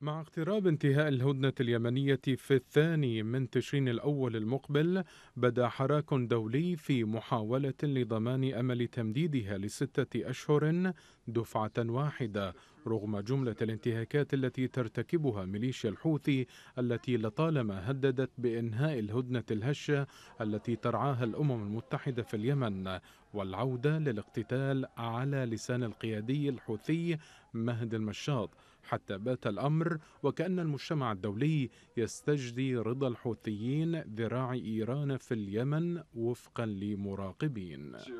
مع اقتراب انتهاء الهدنة اليمنية في الثاني من تشرين الأول المقبل بدا حراك دولي في محاولة لضمان أمل تمديدها لستة أشهر دفعة واحدة رغم جملة الانتهاكات التي ترتكبها ميليشيا الحوثي التي لطالما هددت بإنهاء الهدنة الهشة التي ترعاها الأمم المتحدة في اليمن والعودة للاقتتال على لسان القيادي الحوثي مهد المشاط حتى بات الأمر وكأن المجتمع الدولي يستجدي رضا الحوثيين ذراع إيران في اليمن وفقا لمراقبين uh, uh,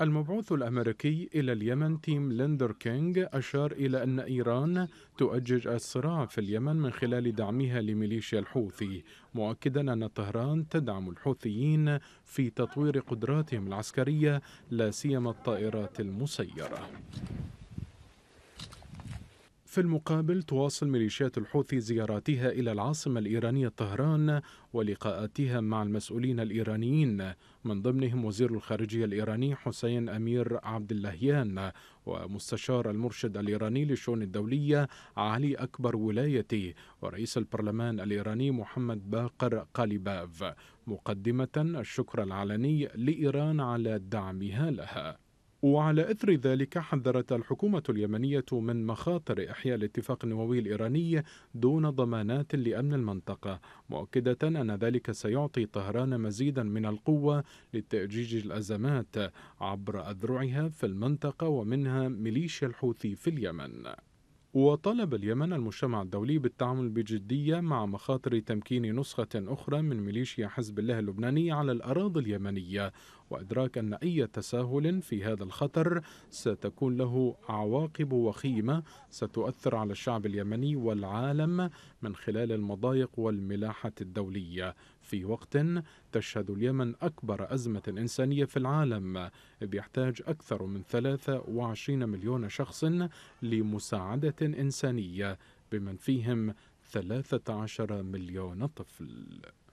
المبعوث الأمريكي إلى اليمن تيم ليندر كينغ أشار إلى أن إيران تؤجج الصراع في اليمن من خلال دعمها لميليشيا الحوثي مؤكدا أن طهران تدعم الحوثيين في تطوير قدراتهم العسكرية لا سيما الطائرات المسيرة في المقابل تواصل ميليشيات الحوثي زياراتها إلى العاصمة الإيرانية طهران ولقاءاتها مع المسؤولين الإيرانيين من ضمنهم وزير الخارجية الإيراني حسين أمير عبد اللهيان ومستشار المرشد الإيراني للشؤون الدولية علي أكبر ولايتي ورئيس البرلمان الإيراني محمد باقر قاليباف مقدمة الشكر العلني لإيران على دعمها لها وعلى إثر ذلك حذرت الحكومة اليمنية من مخاطر إحياء الاتفاق النووي الإيراني دون ضمانات لأمن المنطقة مؤكدة أن ذلك سيعطي طهران مزيدا من القوة لتأجيج الأزمات عبر أذرعها في المنطقة ومنها ميليشيا الحوثي في اليمن وطلب اليمن المجتمع الدولي بالتعامل بجدية مع مخاطر تمكين نسخة أخرى من ميليشيا حزب الله اللبناني على الأراضي اليمنية وإدراك أن أي تساهل في هذا الخطر ستكون له عواقب وخيمة ستؤثر على الشعب اليمني والعالم من خلال المضايق والملاحة الدولية في وقت تشهد اليمن أكبر أزمة إنسانية في العالم إذ يحتاج أكثر من 23 مليون شخص لمساعدة إنسانية بمن فيهم 13 مليون طفل